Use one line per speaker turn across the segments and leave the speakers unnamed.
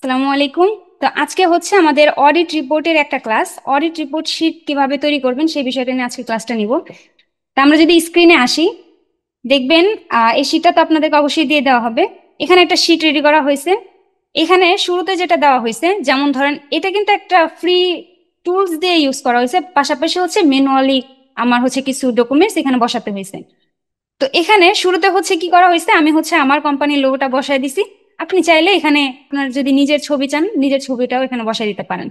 আসসালামু আলাইকুম তো আজকে হচ্ছে আমাদের অডিট রিপোর্টের একটা ক্লাস অডিট রিপোর্ট শিট কিভাবে তৈরি করবেন সেই বিষয়টা নিয়ে আজকে ক্লাসটা নিব তা আমরা যদি স্ক্রিনে আসি দেখবেন এই শিটটা তো আপনাদেরকে অবশ্যই দিয়ে দেওয়া হবে এখানে একটা শিট রেডি করা হয়েছে এখানে শুরুতে যেটা দেওয়া হয়েছে যেমন ধরেন এটা কিন্তু একটা ফ্রি টুলস দিয়ে ইউজ করা হয়েছে পাশাপাশি হচ্ছে ম্যানুয়ালি আমার হচ্ছে কিছু ডকুমেন্টস এখানে বসাতে হয়েছে তো এখানে শুরুতে হচ্ছে কি করা হয়েছে আমি হচ্ছে আমার কোম্পানির লোগোটা বসায় দিছি আপনি চাইলে এখানে আপনার যদি নিজের ছবি চান নিজের ছবিটাও এখানে বসাই দিতে পারেন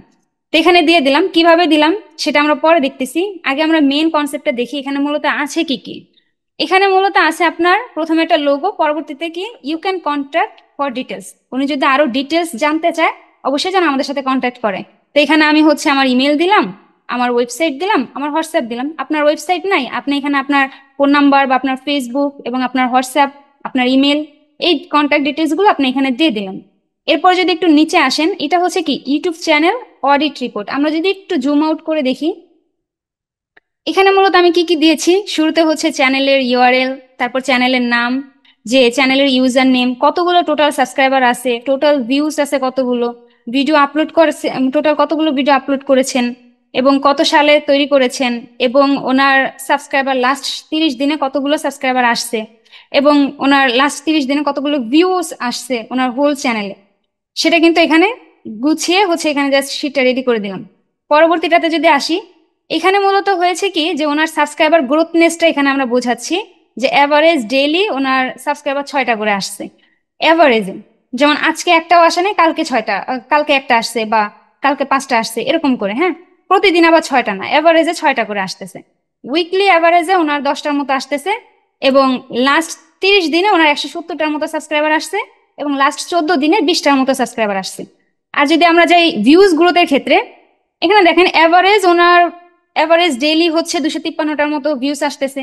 তো এখানে দিয়ে দিলাম কিভাবে দিলাম সেটা আমরা পরে দেখতেছি আগে আমরা মেন কনসেপ্টটা দেখি এখানে মূলত আছে কি কি এখানে মূলত আছে আপনার প্রথমে একটা লোগো পরবর্তীতে কি you can contact for details উনি যদি আরো ডিটেলস জানতে চায় অবশ্যই যেন আমাদের সাথে কন্ট্যাক্ট করে তো এখানে আমি হচ্ছে আমার ইমেল দিলাম আমার ওয়েবসাইট দিলাম আমার হোয়াটসঅ্যাপ দিলাম আপনার ওয়েবসাইট নাই আপনি এখানে আপনার ফোন নাম্বার বা আপনার ফেসবুক এবং আপনার হোয়াটসঅ্যাপ আপনার ইমেল এই কন্ট্যাক্ট ডিটেলসগুলো আপনি এখানে দিয়ে দিলেন এরপর যদি একটু নিচে আসেন এটা হচ্ছে কি ইউটিউব চ্যানেল অডিট রিপোর্ট আমরা যদি একটু জুম আউট করে দেখি এখানে মূলত আমি কি কি দিয়েছি শুরুতে হচ্ছে চ্যানেলের ইউআরএল তারপর চ্যানেলের নাম যে চ্যানেলের ইউজার নেম কতগুলো টোটাল সাবস্ক্রাইবার আছে টোটাল ভিউজ আছে কতগুলো ভিডিও আপলোড করেছে টোটাল কতগুলো ভিডিও আপলোড করেছেন এবং কত সালে তৈরি করেছেন এবং ওনার সাবস্ক্রাইবার লাস্ট তিরিশ দিনে কতগুলো সাবস্ক্রাইবার আসছে এবং ওনার লাস্ট তিরিশ দিনে কতগুলো ভিউস আসছে ওনার হোল চ্যানেলে সেটা কিন্তু এখানে গুছিয়ে হচ্ছে এখানে জাস্ট শিটটা রেডি করে দিলাম পরবর্তীটাতে যদি আসি এখানে মূলত হয়েছে কি যে ওনার সাবস্ক্রাইবার গ্রোথনেসটা এখানে আমরা বোঝাচ্ছি যে অ্যাভারেজ ডেইলি ওনার সাবস্ক্রাইবার ছয়টা করে আসছে অ্যাভারেজে যেমন আজকে একটাও আসে নাই কালকে ছয়টা কালকে একটা আসছে বা কালকে পাঁচটা আসছে এরকম করে হ্যাঁ প্রতিদিন আবার ছয়টা না অ্যাভারেজে ছয়টা করে আসতেছে উইকলি অ্যাভারেজে ওনার দশটার মতো আসতেছে এবং লাস্ট তিরিশ দিনে ওনার একশো সত্তরটার মতো সাবস্ক্রাইবার আসছে এবং লাস্ট চোদ্দ দিনে বিশটার মতো সাবস্ক্রাইবার আসছে আর যদি আমরা যাই ভিউজ গ্রোথের ক্ষেত্রে এখানে দেখেন অ্যাভারেজ ওনার অ্যাভারেজ ডেইলি হচ্ছে দুশো তিপ্পান্নটার মতো ভিউজ আসতেছে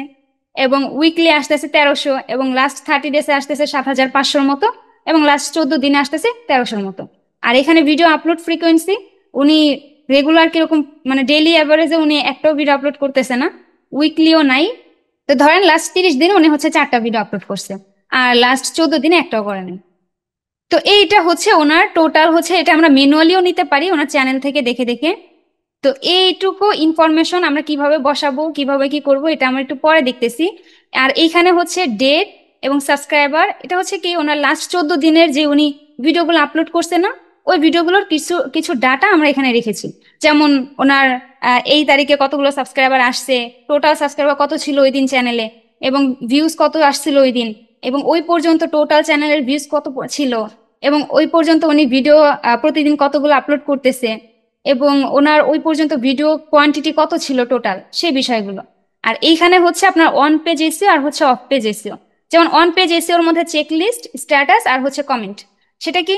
এবং উইকলি আসতেছে তেরোশো এবং লাস্ট থার্টি ডেসে আসতেছে সাত হাজার পাঁচশোর মতো এবং লাস্ট চোদ্দ দিনে আসতেছে তেরোশোর মতো আর এখানে ভিডিও আপলোড ফ্রিকোয়েন্সি উনি রেগুলার কিরকম মানে ডেইলি অ্যাভারেজে উনি একটাও ভিডিও আপলোড করতেছে না উইকলিও নাই তো ধরেন লাস্ট তিরিশ দিন উনি হচ্ছে চারটা ভিডিও আপলোড করছে আর লাস্ট চোদ্দ দিনে একটাও করেনি তো এইটা হচ্ছে ওনার টোটাল হচ্ছে এটা আমরা ম্যানুয়ালিও নিতে পারি ওনার চ্যানেল থেকে দেখে দেখে তো এইটুকু ইনফরমেশন আমরা কিভাবে বসাবো কিভাবে কি করব এটা আমরা একটু পরে দেখতেছি আর এইখানে হচ্ছে ডেট এবং সাবস্ক্রাইবার এটা হচ্ছে কি ওনার লাস্ট চোদ্দ দিনের যে উনি ভিডিওগুলো আপলোড করছে না ওই ভিডিওগুলোর কিছু কিছু ডাটা আমরা এখানে রেখেছি যেমন ওনার এই তারিখে কতগুলো সাবস্ক্রাইবার আসছে টোটাল সাবস্ক্রাইবার কত ছিল ওই দিন চ্যানেলে এবং ভিউজ কত আসছিল ওই দিন এবং ওই পর্যন্ত টোটাল চ্যানেলের ভিউজ কত ছিল এবং ওই পর্যন্ত উনি ভিডিও প্রতিদিন কতগুলো আপলোড করতেছে এবং ওনার ওই পর্যন্ত ভিডিও কোয়ান্টিটি কত ছিল টোটাল সেই বিষয়গুলো আর এইখানে হচ্ছে আপনার অন পেজ এসিও আর হচ্ছে অফ পেজ এসিও যেমন অন পেজ এসিওর মধ্যে চেকলিস্ট স্ট্যাটাস আর হচ্ছে কমেন্ট সেটা কি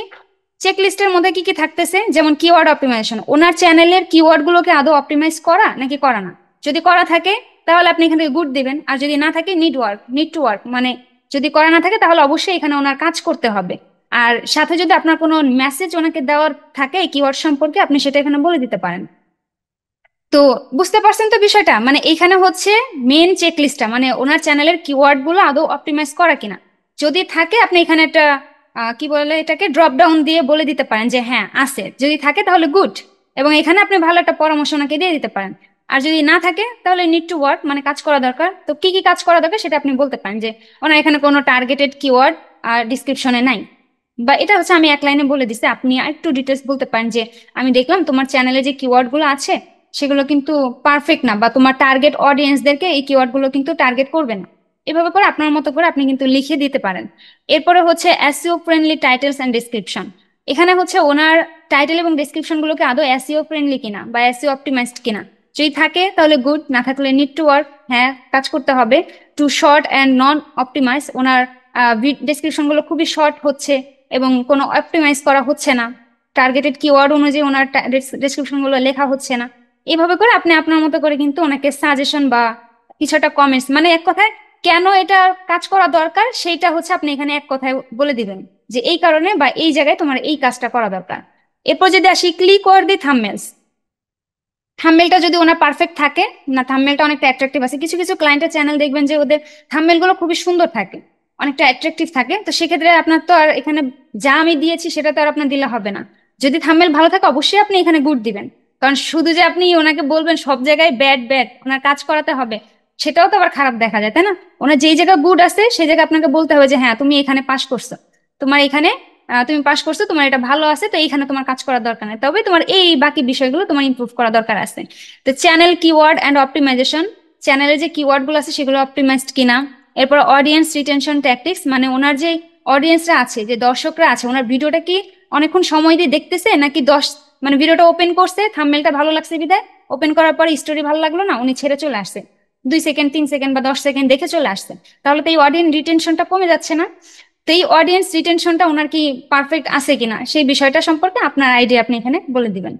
চেকলিস্টের মধ্যে কি কি থাকতেছে যেমন কিওয়ার্ড অপটিমাইজেশন ওনার চ্যানেলের কিওয়ার্ডগুলোকে আদৌ অপটিমাইজ করা নাকি করা না যদি করা থাকে তাহলে আপনি এখান থেকে গুড দিবেন আর যদি না থাকে need work need to work মানে যদি করা না থাকে তাহলে অবশ্যই এখানে ওনার কাজ করতে হবে আর সাথে যদি আপনার কোনো মেসেজ ওনাকে দেওয়ার থাকে কিওয়ার্ড সম্পর্কে আপনি সেটা এখানে বলে দিতে পারেন তো বুঝতে পারছেন তো বিষয়টা মানে এখানে হচ্ছে মেন চেকলিস্টটা মানে ওনার চ্যানেলের কিওয়ার্ডগুলো আদৌ অপটিমাইজ করা কিনা যদি থাকে আপনি এখানে একটা কি বলে এটাকে ড্রপ ডাউন দিয়ে বলে দিতে পারেন যে হ্যাঁ আছে যদি থাকে তাহলে গুড এবং এখানে আপনি ভালো একটা পরামর্শ ওনাকে দিয়ে দিতে পারেন আর যদি না থাকে তাহলে নিড টু ওয়ার্ক মানে কাজ করা দরকার তো কি কি কাজ করা দরকার সেটা আপনি বলতে পারেন যে ওনার এখানে কোনো টার্গেটেড কিওয়ার্ড আর ডিসক্রিপশনে নাই বা এটা হচ্ছে আমি এক লাইনে বলে দিছি আপনি আর একটু ডিটেলস বলতে পারেন যে আমি দেখলাম তোমার চ্যানেলে যে কিওয়ার্ডগুলো আছে সেগুলো কিন্তু পারফেক্ট না বা তোমার টার্গেট অডিয়েন্সদেরকে এই কিওয়ার্ডগুলো কিন্তু টার্গেট করবে না এভাবে করে আপনার মতো করে আপনি কিন্তু লিখে দিতে পারেন এরপরে হচ্ছে SEO friendly titles and description এখানে হচ্ছে ওনার টাইটেল এবং গুলোকে আদৌ এসিও ফ্রেন্ডলি e কিনা বা এসিও অপটিমাইজড e কিনা যদি থাকে তাহলে গুড না থাকলে নিড টু ওয়ার্ক হ্যাঁ কাজ করতে হবে too short and non optimize ওনার গুলো খুবই শর্ট হচ্ছে এবং কোনো অপটিমাইজ করা হচ্ছে না টার্গেটেড কিওয়ার্ড অনুযায়ী ওনার গুলো লেখা হচ্ছে না এভাবে করে আপনি আপনার মতো করে কিন্তু ওনাকে সাজেশন বা কিছু একটা কমেন্টস মানে এক কথায় কেন এটা কাজ করা দরকার সেইটা হচ্ছে আপনি এখানে এক কথায় বলে দিবেন যে এই কারণে বা এই জায়গায় তোমার এই কাজটা করা দরকার এরপর যদি আসি ক্লিক ওর দি থামমেলস থামমেলটা যদি ওনার পারফেক্ট থাকে না থাম্বেলটা অনেকটা অ্যাট্রাকটিভ আছে কিছু কিছু ক্লায়েন্টের চ্যানেল দেখবেন যে ওদের থামমেলগুলো খুবই সুন্দর থাকে অনেকটা অ্যাট্রাকটিভ থাকে তো সেক্ষেত্রে আপনার তো আর এখানে যা আমি দিয়েছি সেটা তো আর আপনার দিলে হবে না যদি থাম্বেল ভালো থাকে অবশ্যই আপনি এখানে গুড দিবেন কারণ শুধু যে আপনি ওনাকে বলবেন সব জায়গায় ব্যাড ব্যাড ওনার কাজ করাতে হবে সেটাও তো আবার খারাপ দেখা যায় তাই না ওনার যেই জায়গা গুড আছে সেই জায়গায় আপনাকে বলতে হবে যে হ্যাঁ তুমি এখানে পাস করছো তোমার এখানে তুমি পাস করছো তোমার এটা ভালো আছে তো এইখানে তোমার কাজ করার দরকার নেই তবে তোমার এই বাকি বিষয়গুলো তোমার ইমপ্রুভ করা দরকার আছে তো চ্যানেল কিওয়ার্ড অ্যান্ড অপটিমাইজেশন চ্যানেলে যে কিওয়ার্ড গুলো আছে সেগুলো অপটিমাইজড কিনা এরপর অডিয়েন্স রিটেনশন ট্যাকটিক্স মানে ওনার যে অডিয়েন্সরা আছে যে দর্শকরা আছে ওনার ভিডিওটা কি অনেকক্ষণ সময় দিয়ে দেখতেছে নাকি দশ মানে ভিডিওটা ওপেন করছে থাম্বেলটা ভালো লাগছে বিদায় ওপেন করার পর স্টোরি ভালো লাগলো না উনি ছেড়ে চলে আসছে দুই সেকেন্ড তিন সেকেন্ড বা দশ সেকেন্ড দেখে চলে আসছেন তাহলে তো এই অডিয়েন্স রিটেনশনটা কমে যাচ্ছে না তো এই অডিয়েন্স রিটেনশনটা ওনার কি পারফেক্ট আছে কিনা সেই বিষয়টা সম্পর্কে আপনার আইডিয়া আপনি এখানে বলে দিবেন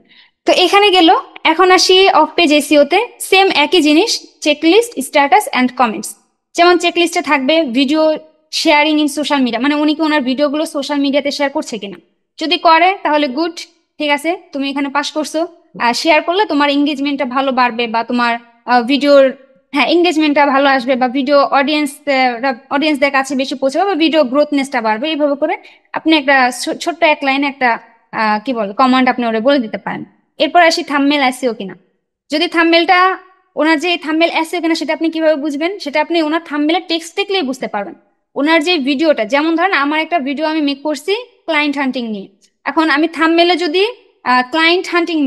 তো এখানে গেল এখন আসি অফ পেজ এসিওতে সেম একই জিনিস চেকলিস্ট স্ট্যাটাস অ্যান্ড কমেন্টস যেমন চেকলিস্টে থাকবে video sharing in social media মানে উনি কি ওনার ভিডিওগুলো সোশ্যাল মিডিয়াতে শেয়ার করছে কিনা যদি করে তাহলে গুড ঠিক আছে তুমি এখানে পাস করছো শেয়ার করলে তোমার এঙ্গেজমেন্টটা ভালো বাড়বে বা তোমার ভিডিওর হ্যাঁ এঙ্গেজমেন্টটা ভালো আসবে বা ভিডিও অডিয়েন্স অডিয়েন্সদের কাছে বেশি পৌঁছাবে বা ভিডিও গ্রোথনেসটা বাড়বে এইভাবে করে আপনি একটা ছোট্ট এক লাইনে একটা কি বল কমান্ড আপনি ওরা বলে দিতে পারেন এরপর আসি থাম্বনেল এসইও কিনা যদি থাম্বনেলটা ওনার যে থাম্বনেল এসইও কিনা সেটা আপনি কিভাবে বুঝবেন সেটা আপনি ওনার থাম্বনেলের টেক্সট দেখলেই বুঝতে পারবেন ওনার যে ভিডিওটা যেমন ধরেন আমার একটা ভিডিও আমি মেক করছি ক্লায়েন্ট হান্টিং নিয়ে এখন আমি থাম্বনেলে যদি ক্লায়েন্ট হান্টিং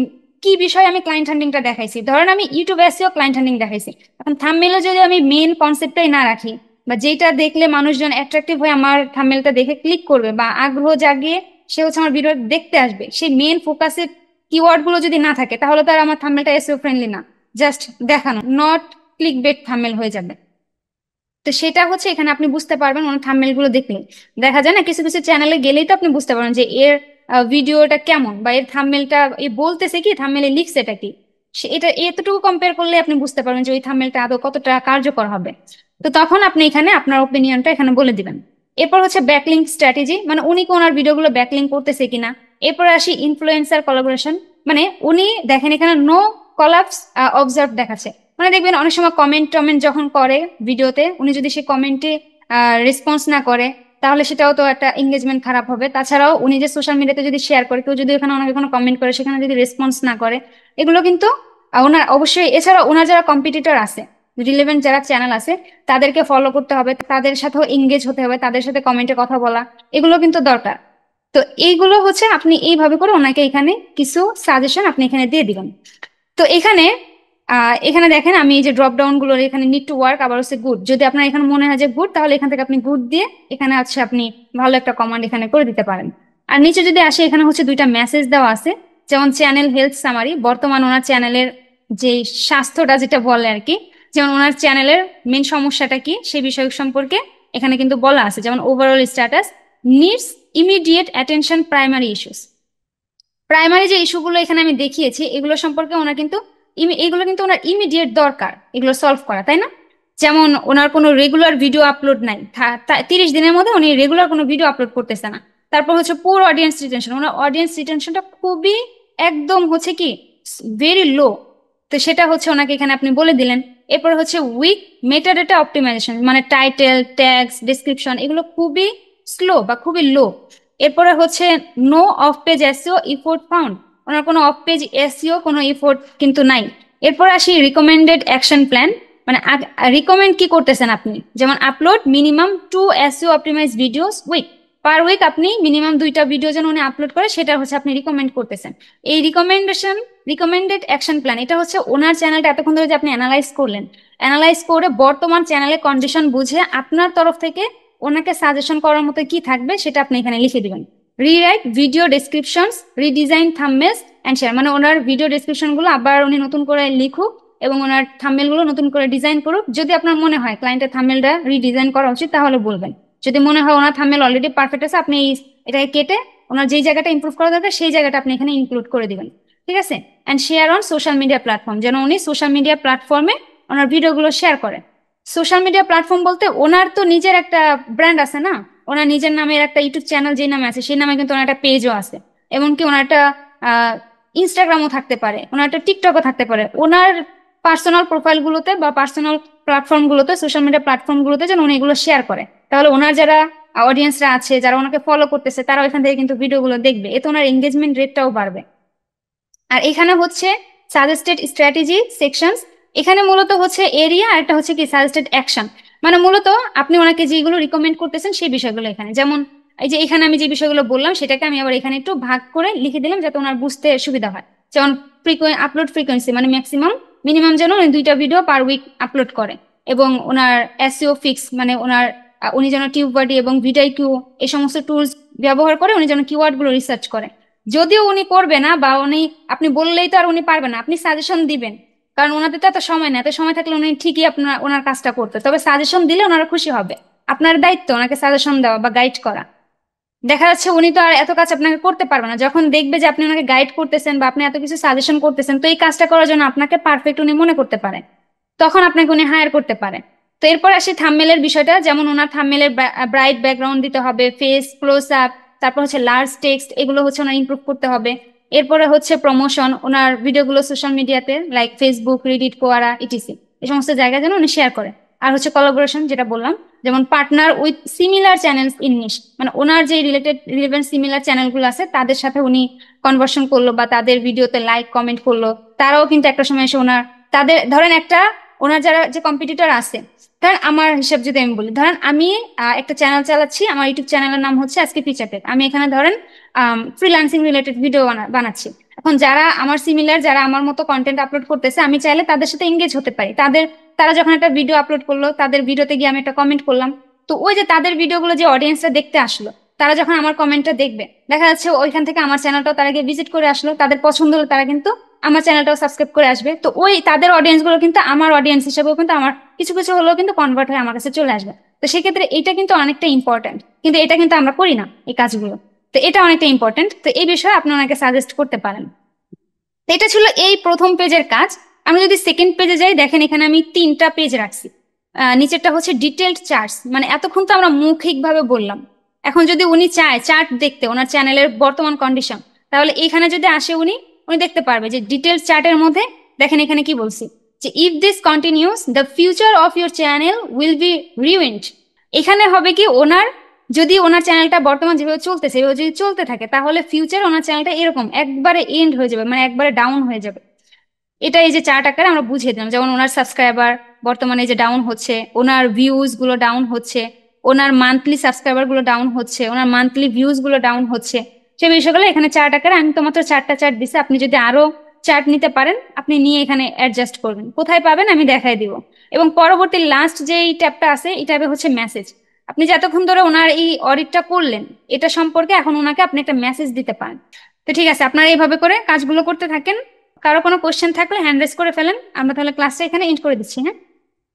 কি বিষয়ে আমি ক্লায়েন্ট হান্ডিংটা দেখাইছি ধরেন আমি ইউটিউব এসেও ক্লায়েন্ট হান্ডিং দেখাইছি এখন থামমেলে যদি আমি মেন কনসেপ্টটাই না রাখি বা যেটা দেখলে মানুষজন অ্যাট্রাকটিভ হয়ে আমার থামমেলটা দেখে ক্লিক করবে বা আগ্রহ জাগিয়ে সে হচ্ছে আমার ভিডিও দেখতে আসবে সেই মেন ফোকাসের কিওয়ার্ড গুলো যদি না থাকে তাহলে তার আমার থামমেলটা এসেও ফ্রেন্ডলি না জাস্ট দেখানো নট ক্লিক বেট থামমেল হয়ে যাবে তো সেটা হচ্ছে এখানে আপনি বুঝতে পারবেন ওনার থামমেল গুলো দেখলে দেখা যায় না কিছু কিছু চ্যানেলে গেলেই তো আপনি বুঝতে পারবেন যে এর ভিডিওটা কেমন বা এর থামমেলটা এ বলতেছে কি থামমেলে লিখছে এটা কি এটা এতটুকু কম্পেয়ার করলে আপনি বুঝতে পারবেন যে ওই থামমেলটা আদৌ কতটা কার্যকর হবে তো তখন আপনি এখানে আপনার ওপিনিয়নটা এখানে বলে দিবেন এরপর হচ্ছে ব্যাকলিং স্ট্র্যাটেজি মানে উনি কি ওনার ভিডিওগুলো ব্যাকলিং করতেছে কিনা এরপর আসি ইনফ্লুয়েন্সার কলাবোরেশন মানে উনি দেখেন এখানে নো কলাপস অবজার্ভ দেখাচ্ছে মানে দেখবেন অনেক সময় কমেন্ট টমেন্ট যখন করে ভিডিওতে উনি যদি সে কমেন্টে রেসপন্স না করে তাহলে সেটাও তো একটা এঙ্গেজমেন্ট খারাপ হবে তাছাড়াও উনি যে সোশ্যাল মিডিয়াতে যদি শেয়ার করে কেউ যদি ওখানে ওনাকে কোনো কমেন্ট করে সেখানে যদি রেসপন্স না করে এগুলো কিন্তু ওনার অবশ্যই এছাড়া ওনার যারা কম্পিটিটর আছে রিলেভেন্ট যারা চ্যানেল আছে তাদেরকে ফলো করতে হবে তাদের সাথেও এঙ্গেজ হতে হবে তাদের সাথে কমেন্টে কথা বলা এগুলো কিন্তু দরকার তো এইগুলো হচ্ছে আপনি এইভাবে করে ওনাকে এখানে কিছু সাজেশন আপনি এখানে দিয়ে দিবেন তো এখানে এখানে দেখেন আমি এই যে ড্রপ ডাউন গুলো এখানে নিড টু ওয়ার্ক আবার হচ্ছে গুড যদি আপনার এখানে মনে হয় যে গুড তাহলে এখান থেকে আপনি গুড দিয়ে এখানে আছে আপনি ভালো একটা কমান্ড এখানে করে দিতে পারেন আর নিচে যদি আসে এখানে হচ্ছে দুইটা মেসেজ দেওয়া আছে যেমন চ্যানেল হেলথ সামারি বর্তমান ওনার চ্যানেলের যে স্বাস্থ্যটা যেটা বলে আর কি যেমন ওনার চ্যানেলের মেন সমস্যাটা কি সেই বিষয় সম্পর্কে এখানে কিন্তু বলা আছে যেমন overall status needs immediate attention primary issues primary যে ইস্যুগুলো এখানে আমি দেখিয়েছি এগুলো সম্পর্কে ওনার কিন্তু এগুলো কিন্তু ওনার ইমিডিয়েট দরকার এগুলো সলভ করা তাই না যেমন ওনার কোনো রেগুলার ভিডিও আপলোড নাই তিরিশ দিনের মধ্যে উনি রেগুলার কোনো ভিডিও আপলোড করতেছে না তারপর হচ্ছে পুরো অডিয়েন্স রিটেনশন ওনার অডিয়েন্স রিটেনশনটা খুবই একদম হচ্ছে কি ভেরি লো তো সেটা হচ্ছে ওনাকে এখানে আপনি বলে দিলেন এরপর হচ্ছে উইক মেটা ডেটা অপটিমাইজেশন মানে টাইটেল ট্যাগস ডিসক্রিপশন এগুলো খুবই স্লো বা খুবই লো এরপরে হচ্ছে no off page SEO effort found ওনার কোনো অফ পেজ এসিও কোনো এফোর্ট কিন্তু নাই এরপর আসি রিকমেন্ডেড অ্যাকশন প্ল্যান মানে রিকমেন্ড কি করতেছেন আপনি যেমন upload minimum two SEO optimize videos week per week আপনি মিনিমাম দুইটা ভিডিও যেন উনি আপলোড করে সেটা হচ্ছে আপনি রিকমেন্ড করতেছেন এই রিকমেন্ডেশন রিকমেন্ডেড অ্যাকশন প্ল্যান এটা হচ্ছে ওনার চ্যানেলটা এতক্ষণ ধরে যে আপনি অ্যানালাইজ করলেন অ্যানালাইজ করে বর্তমান চ্যানেলের কন্ডিশন বুঝে আপনার তরফ থেকে ওনাকে সাজেশন করার মতো কি থাকবে সেটা আপনি এখানে লিখে দেবেন rewrite video descriptions redesign thumbnails and share মানে ওনার ভিডিও ডেসক্রিপশনগুলো আবার উনি নতুন করে লিখুক এবং ওনার থাম্বেলগুলো নতুন করে ডিজাইন করুক যদি আপনার মনে হয় ক্লায়েন্টের থাম্বেলটা রিডিজাইন করা উচিত তাহলে বলবেন যদি মনে হয় ওনার থাম্বেল অলরেডি পারফেক্ট আছে আপনি এটাকে কেটে ওনার যেই জায়গাটা ইম্প্রুভ করা দরকার সেই জায়গাটা আপনি এখানে ইনক্লুড করে দিবেন ঠিক আছে and share on social media platform যেন উনি সোশ্যাল মিডিয়া প্ল্যাটফর্মে ওনার ভিডিওগুলো শেয়ার করেন সোশ্যাল মিডিয়া প্ল্যাটফর্ম বলতে ওনার তো নিজের একটা ব্র্যান্ড আছে না ওনার নিজের নামের একটা ইউটিউব চ্যানেল যে নামে আছে সেই নামে কিন্তু ওনার একটা পেজও আছে এমনকি ওনার একটা ইনস্টাগ্রামও থাকতে পারে ওনার একটা টিকটকও থাকতে পারে ওনার পার্সোনাল প্রোফাইলগুলোতে বা পার্সোনাল গুলোতে সোশ্যাল মিডিয়া প্ল্যাটফর্মগুলোতে যেন উনি এগুলো শেয়ার করে তাহলে ওনার যারা অডিয়েন্সরা আছে যারা ওনাকে ফলো করতেছে তারা ওইখান থেকে কিন্তু ভিডিওগুলো দেখবে এতে ওনার এঙ্গেজমেন্ট রেটটাও বাড়বে আর এখানে হচ্ছে সাজেস্টেড স্ট্র্যাটেজি সেকশন এখানে মূলত হচ্ছে এরিয়া আর একটা হচ্ছে কি সাজেস্টেড অ্যাকশন মানে মূলত আপনি ওনাকে যেগুলো রিকমেন্ড করতেছেন সেই বিষয়গুলো এখানে যেমন এই যে এখানে আমি যে বিষয়গুলো বললাম সেটাকে আমি আবার এখানে একটু ভাগ করে লিখে দিলাম যাতে ওনার বুঝতে সুবিধা হয় যেমন আপলোড ফ্রিকোয়েন্সি মানে ম্যাক্সিমাম মিনিমাম যেন উনি দুইটা ভিডিও পার উইক আপলোড করে এবং ওনার এসিও ফিক্স e মানে ওনার উনি যেন টিউববাডি এবং ভিটাই কিউ এই সমস্ত টুলস ব্যবহার করে উনি যেন কিওয়ার্ড গুলো রিসার্চ করে যদিও উনি করবে না বা উনি আপনি বললেই তো আর উনি পারবে না আপনি সাজেশন দিবেন কারণ ওনাদের তো এত সময় না এত সময় থাকলে উনি ঠিকই আপনার ওনার কাজটা করতে তবে সাজেশন দিলে ওনারা খুশি হবে আপনার দায়িত্ব ওনাকে সাজেশন দেওয়া বা গাইড করা দেখা যাচ্ছে উনি তো আর এত কাজ আপনাকে করতে পারবে না যখন দেখবে যে আপনি ওনাকে গাইড করতেছেন বা আপনি এত কিছু সাজেশন করতেছেন তো এই কাজটা করার জন্য আপনাকে পারফেক্ট উনি মনে করতে পারেন তখন আপনাকে উনি হায়ার করতে পারেন তো এরপর আসি থামমেলের বিষয়টা যেমন ওনার থামমেলের ব্রাইট ব্যাকগ্রাউন্ড দিতে হবে ফেস ক্লোজ আপ তারপর হচ্ছে লার্জ টেক্সট এগুলো হচ্ছে ওনার ইমপ্রুভ করতে হবে এরপরে হচ্ছে প্রমোশন ওনার ভিডিওগুলো সোশ্যাল মিডিয়াতে like Facebook Reddit Quora etc এই সমস্ত জায়গায় যেন উনি শেয়ার করে আর হচ্ছে কলাবোরেশন যেটা বললাম যেমন partner with similar channels in niche মানে ওনার যে রিলেটেড রিলেভেন্ট সিমিলার চ্যানেলগুলো আছে তাদের সাথে উনি কনভার্সন করলো বা তাদের ভিডিওতে লাইক কমেন্ট করলো তারাও কিন্তু একটা সময় এসে ওনার তাদের ধরেন একটা ওনার যারা যে কম্পিটিটর আছে ধরেন আমার হিসাব যদি আমি বলি ধরেন আমি একটা চ্যানেল চালাচ্ছি আমার ইউটিউব চ্যানেলের নাম হচ্ছে আজকে ফিচার আমি এখানে ধরেন ফ্রিল্যান্সিং রিলেটেড ভিডিও বানাচ্ছি এখন যারা আমার সিমিলার যারা আমার মতো কন্টেন্ট আপলোড করতেছে আমি চাইলে তাদের সাথে এঙ্গেজ হতে পারি তাদের তারা যখন একটা ভিডিও আপলোড করলো তাদের ভিডিওতে গিয়ে আমি একটা কমেন্ট করলাম তো ওই যে তাদের ভিডিওগুলো যে অডিয়েন্সটা দেখতে আসলো তারা যখন আমার কমেন্টটা দেখবে দেখা যাচ্ছে ওইখান থেকে আমার চ্যানেলটাও তারা গিয়ে ভিজিট করে আসলো তাদের পছন্দ হলো তারা কিন্তু আমার চ্যানেলটাও সাবস্ক্রাইব করে আসবে তো ওই তাদের অডিয়েন্সগুলো কিন্তু আমার অডিয়েন্স হিসেবেও কিন্তু আমার কিছু কিছু হলেও কিন্তু কনভার্ট হয়ে আমার কাছে চলে আসবে তো সেক্ষেত্রে এটা কিন্তু অনেকটা ইম্পর্টেন্ট কিন্তু এটা কিন্তু আমরা করি না এই কাজগুলো তো এটা অনেকটা ইম্পর্টেন্ট তো এই বিষয়ে আপনি ওনাকে সাজেস্ট করতে পারেন তো এটা ছিল এই প্রথম পেজের কাজ আমি যদি সেকেন্ড পেজে যাই দেখেন এখানে আমি তিনটা পেজ রাখছি নিচেরটা হচ্ছে ডিটেলড চার্টস মানে এতক্ষণ তো আমরা মৌখিকভাবে বললাম এখন যদি উনি চায় চার্ট দেখতে ওনার চ্যানেলের বর্তমান কন্ডিশন তাহলে এখানে যদি আসে উনি উনি দেখতে পারবে যে ডিটেলস চার্টের মধ্যে দেখেন এখানে কি বলছি যে if this continues the future of your channel will be ruined এখানে হবে কি ওনার যদি ওনার চ্যানেলটা বর্তমান যেভাবে চলতেছে সেভাবে যদি চলতে থাকে তাহলে ফিউচার ওনার চ্যানেলটা এরকম একবারে এন্ড হয়ে যাবে মানে একবারে ডাউন হয়ে যাবে এটা এই যে চার্ট আকারে আমরা বুঝিয়ে দিলাম যেমন ওনার সাবস্ক্রাইবার বর্তমানে যে ডাউন হচ্ছে ওনার ভিউজ গুলো ডাউন হচ্ছে ওনার মান্থলি সাবস্ক্রাইবার গুলো ডাউন হচ্ছে ওনার মান্থলি ভিউজ গুলো ডাউন হচ্ছে সে বিষয়গুলো এখানে চার টাকার আমি তো মাত্র চারটা চার্ট দিছি আপনি যদি আরো চার্ট নিতে পারেন আপনি নিয়ে এখানে অ্যাডজাস্ট করবেন কোথায় পাবেন আমি দেখাই দিব এবং পরবর্তী লাস্ট যে এই ট্যাবটা আছে এই ট্যাবে হচ্ছে মেসেজ আপনি যতক্ষণ ধরে ওনার এই অডিটটা করলেন এটা সম্পর্কে এখন ওনাকে আপনি একটা মেসেজ দিতে পারেন তো ঠিক আছে আপনারা এইভাবে করে কাজগুলো করতে থাকেন কারো কোনো কোশ্চেন থাকলে হ্যান্ড রেস করে ফেলেন আমরা তাহলে ক্লাসটা এখানে এন্ড করে দিচ্ছি হ্যাঁ